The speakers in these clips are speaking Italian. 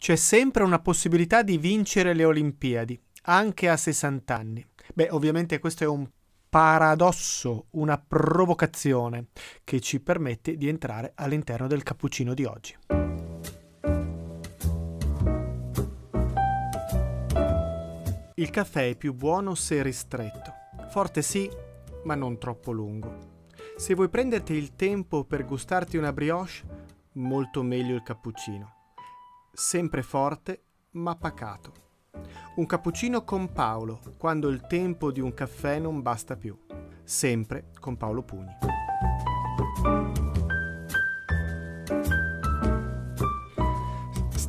C'è sempre una possibilità di vincere le Olimpiadi, anche a 60 anni. Beh, ovviamente questo è un paradosso, una provocazione che ci permette di entrare all'interno del cappuccino di oggi. Il caffè è più buono se ristretto. Forte sì, ma non troppo lungo. Se vuoi prenderti il tempo per gustarti una brioche, molto meglio il cappuccino sempre forte ma pacato. Un cappuccino con Paolo, quando il tempo di un caffè non basta più. Sempre con Paolo Pugni.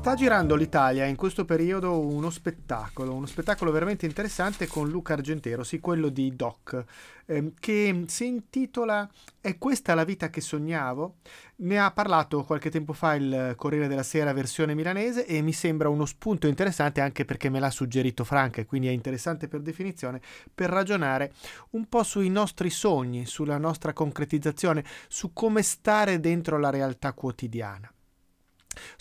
Sta girando l'Italia in questo periodo uno spettacolo, uno spettacolo veramente interessante con Luca Argentero, sì, quello di Doc, ehm, che si intitola È questa la vita che sognavo? Ne ha parlato qualche tempo fa il Corriere della Sera versione milanese e mi sembra uno spunto interessante anche perché me l'ha suggerito Franca e quindi è interessante per definizione per ragionare un po' sui nostri sogni, sulla nostra concretizzazione, su come stare dentro la realtà quotidiana.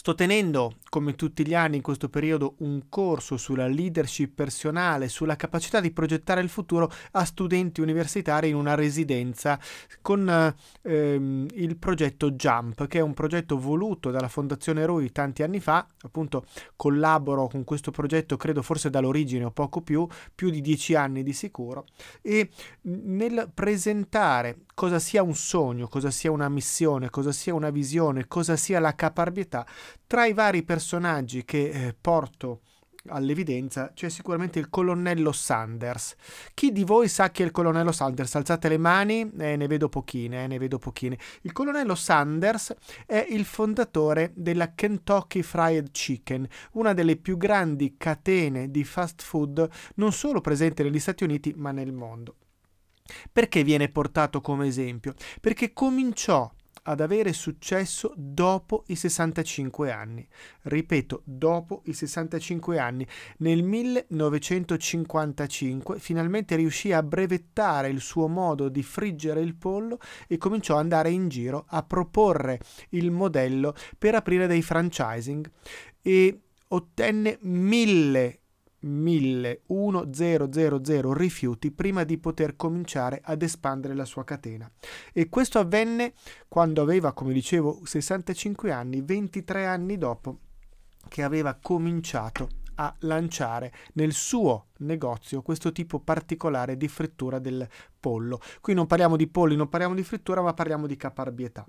Sto tenendo, come tutti gli anni in questo periodo, un corso sulla leadership personale, sulla capacità di progettare il futuro a studenti universitari in una residenza con ehm, il progetto Jump, che è un progetto voluto dalla Fondazione RUI tanti anni fa. Appunto, collaboro con questo progetto, credo forse dall'origine o poco più, più di dieci anni di sicuro. E nel presentare cosa sia un sogno, cosa sia una missione, cosa sia una visione, cosa sia la caparbietà, tra i vari personaggi che eh, porto all'evidenza c'è sicuramente il colonnello Sanders. Chi di voi sa chi è il colonnello Sanders? Alzate le mani, eh, ne vedo pochine, eh, ne vedo pochine. Il colonnello Sanders è il fondatore della Kentucky Fried Chicken, una delle più grandi catene di fast food non solo presente negli Stati Uniti ma nel mondo. Perché viene portato come esempio? Perché cominciò ad avere successo dopo i 65 anni. Ripeto, dopo i 65 anni. Nel 1955 finalmente riuscì a brevettare il suo modo di friggere il pollo e cominciò ad andare in giro a proporre il modello per aprire dei franchising e ottenne mille 1100 rifiuti prima di poter cominciare ad espandere la sua catena. E questo avvenne quando aveva, come dicevo, 65 anni, 23 anni dopo che aveva cominciato a lanciare nel suo negozio questo tipo particolare di frittura del pollo. Qui non parliamo di polli, non parliamo di frittura, ma parliamo di caparbietà.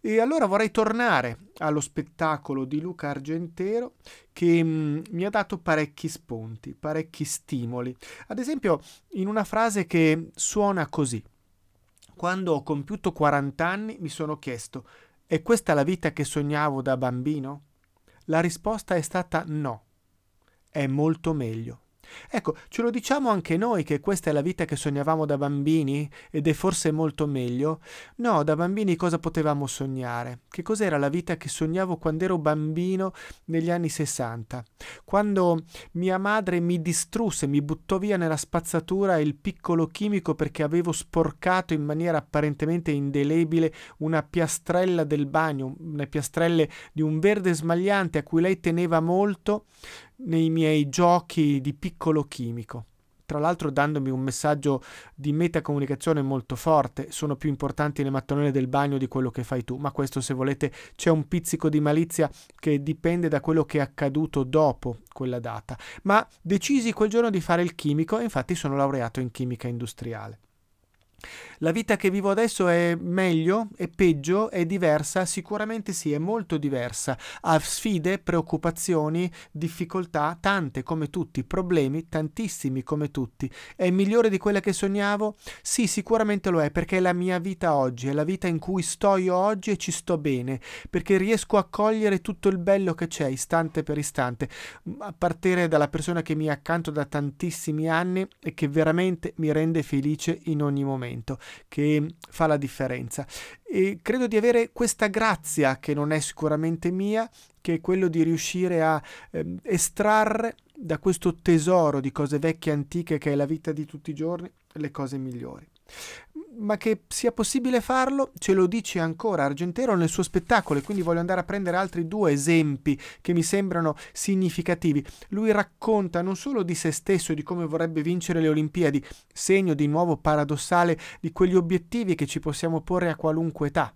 E allora vorrei tornare allo spettacolo di Luca Argentero che mh, mm, mi ha dato parecchi spunti, parecchi stimoli. Ad esempio, in una frase che suona così. Quando ho compiuto 40 anni mi sono chiesto, è questa la vita che sognavo da bambino? La risposta è stata no. È molto meglio. Ecco, ce lo diciamo anche noi che questa è la vita che sognavamo da bambini ed è forse molto meglio? No, da bambini cosa potevamo sognare? Che cos'era la vita che sognavo quando ero bambino negli anni 60? Quando mia madre mi distrusse, mi buttò via nella spazzatura il piccolo chimico perché avevo sporcato in maniera apparentemente indelebile una piastrella del bagno, una piastrella di un verde smagliante a cui lei teneva molto, nei miei giochi di piccolo chimico. Tra l'altro dandomi un messaggio di metacomunicazione molto forte, sono più importanti le mattonelle del bagno di quello che fai tu, ma questo se volete c'è un pizzico di malizia che dipende da quello che è accaduto dopo quella data. Ma decisi quel giorno di fare il chimico e infatti sono laureato in chimica industriale. La vita che vivo adesso è meglio, è peggio, è diversa? Sicuramente sì, è molto diversa. Ha sfide, preoccupazioni, difficoltà, tante come tutti, problemi tantissimi come tutti. È migliore di quella che sognavo? Sì, sicuramente lo è perché è la mia vita oggi, è la vita in cui sto io oggi e ci sto bene, perché riesco a cogliere tutto il bello che c'è istante per istante, mm, a partire dalla persona che mi è accanto da tantissimi anni e che veramente mi rende felice in ogni momento momento che fa la differenza. E credo di avere questa grazia che non è sicuramente mia, che è quello di riuscire a ehm, estrarre da questo tesoro di cose vecchie e antiche che è la vita di tutti i giorni le cose migliori ma che sia possibile farlo ce lo dice ancora Argentero nel suo spettacolo e quindi voglio andare a prendere altri due esempi che mi sembrano significativi. Lui racconta non solo di se stesso e di come vorrebbe vincere le Olimpiadi, segno di nuovo paradossale di quegli obiettivi che ci possiamo porre a qualunque età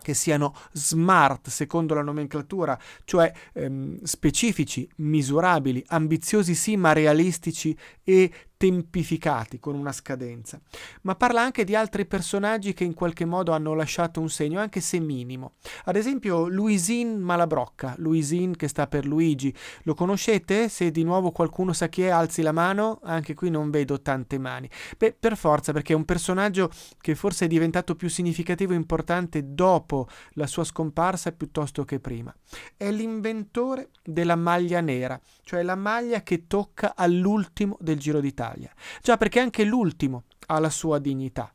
che siano smart secondo la nomenclatura, cioè ehm, specifici, misurabili, ambiziosi sì ma realistici e tempificati con una scadenza, ma parla anche di altri personaggi che in qualche modo hanno lasciato un segno, anche se minimo. Ad esempio Luisin Malabrocca, Luisin che sta per Luigi, lo conoscete? Se di nuovo qualcuno sa chi è, alzi la mano, anche qui non vedo tante mani. Beh, per forza, perché è un personaggio che forse è diventato più significativo e importante dopo la sua scomparsa piuttosto che prima. È l'inventore della maglia nera, cioè la maglia che tocca all'ultimo del Giro d'Italia Italia. Già perché anche l'ultimo ha la sua dignità.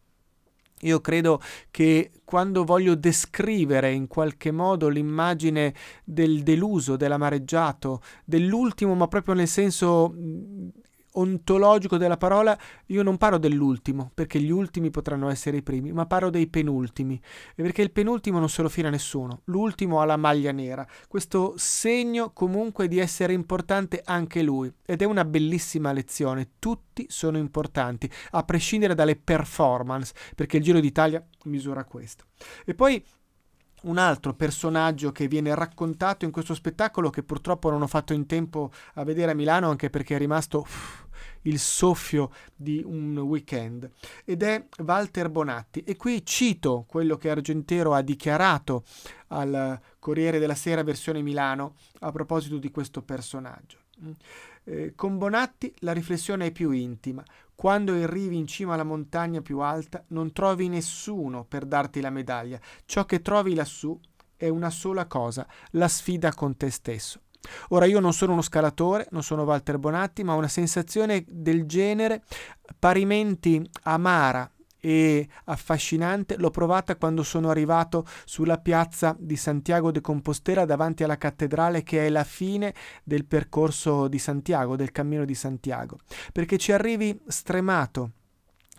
Io credo che quando voglio descrivere in qualche modo l'immagine del deluso, dell'amareggiato, dell'ultimo, ma proprio nel senso ontologico della parola, io non parlo dell'ultimo, perché gli ultimi potranno essere i primi, ma parlo dei penultimi, perché il penultimo non se lo fila nessuno, l'ultimo ha la maglia nera, questo segno comunque di essere importante anche lui, ed è una bellissima lezione, tutti sono importanti, a prescindere dalle performance, perché il Giro d'Italia misura questo. E poi un altro personaggio che viene raccontato in questo spettacolo che purtroppo non ho fatto in tempo a vedere a Milano anche perché è rimasto uff, il soffio di un weekend ed è Walter Bonatti e qui cito quello che Argentero ha dichiarato al Corriere della Sera versione Milano a proposito di questo personaggio. Eh, con Bonatti la riflessione è più intima. Quando arrivi in cima alla montagna più alta non trovi nessuno per darti la medaglia. Ciò che trovi lassù è una sola cosa, la sfida con te stesso. Ora io non sono uno scalatore, non sono Walter Bonatti, ma una sensazione del genere parimenti amara e affascinante l'ho provata quando sono arrivato sulla piazza di Santiago de Compostela davanti alla cattedrale che è la fine del percorso di Santiago, del cammino di Santiago, perché ci arrivi stremato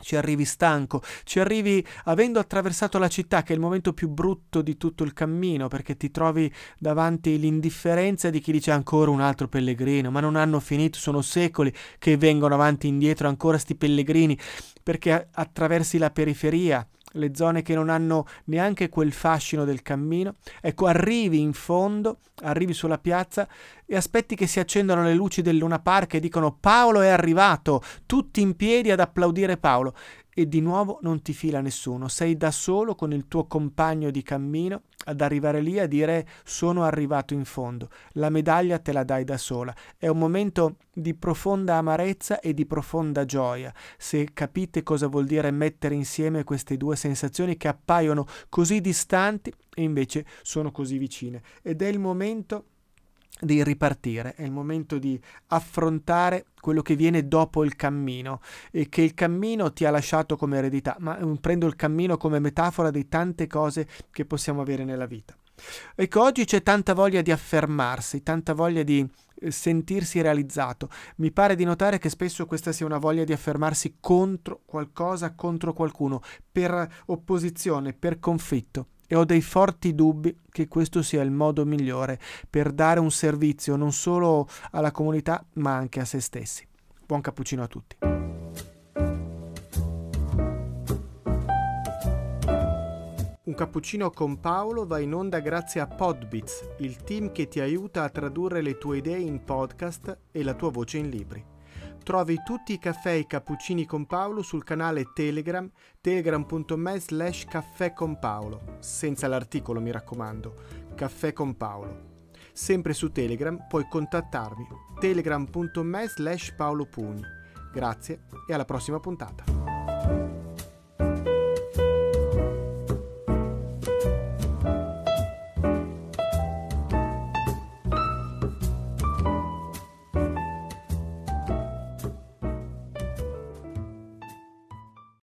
ci arrivi stanco, ci arrivi avendo attraversato la città, che è il momento più brutto di tutto il cammino, perché ti trovi davanti l'indifferenza di chi dice ancora un altro pellegrino, ma non hanno finito, sono secoli che vengono avanti e indietro ancora sti pellegrini, perché attraversi la periferia, le zone che non hanno neanche quel fascino del cammino. Ecco, arrivi in fondo, arrivi sulla piazza e aspetti che si accendano le luci del Luna Park e dicono Paolo è arrivato, tutti in piedi ad applaudire Paolo. E di nuovo non ti fila nessuno, sei da solo con il tuo compagno di cammino ad arrivare lì a dire sono arrivato in fondo, la medaglia te la dai da sola. È un momento di profonda amarezza e di profonda gioia. Se capite cosa vuol dire mettere insieme queste due sensazioni che appaiono così distanti e invece sono così vicine. Ed è il momento di ripartire, è il momento di affrontare quello che viene dopo il cammino e che il cammino ti ha lasciato come eredità, ma prendo il cammino come metafora di tante cose che possiamo avere nella vita. Ecco, oggi c'è tanta voglia di affermarsi, tanta voglia di eh, sentirsi realizzato. Mi pare di notare che spesso questa sia una voglia di affermarsi contro qualcosa, contro qualcuno, per opposizione, per conflitto e ho dei forti dubbi che questo sia il modo migliore per dare un servizio non solo alla comunità ma anche a se stessi. Buon cappuccino a tutti. Un cappuccino con Paolo va in onda grazie a Podbits, il team che ti aiuta a tradurre le tue idee in podcast e la tua voce in libri. Trovi tutti i caffè e i cappuccini con Paolo sul canale Telegram, telegram.me slash caffè con Paolo, senza l'articolo mi raccomando, caffè con Paolo. Sempre su Telegram puoi contattarmi, telegram.me slash paolopugni. Grazie e alla prossima puntata.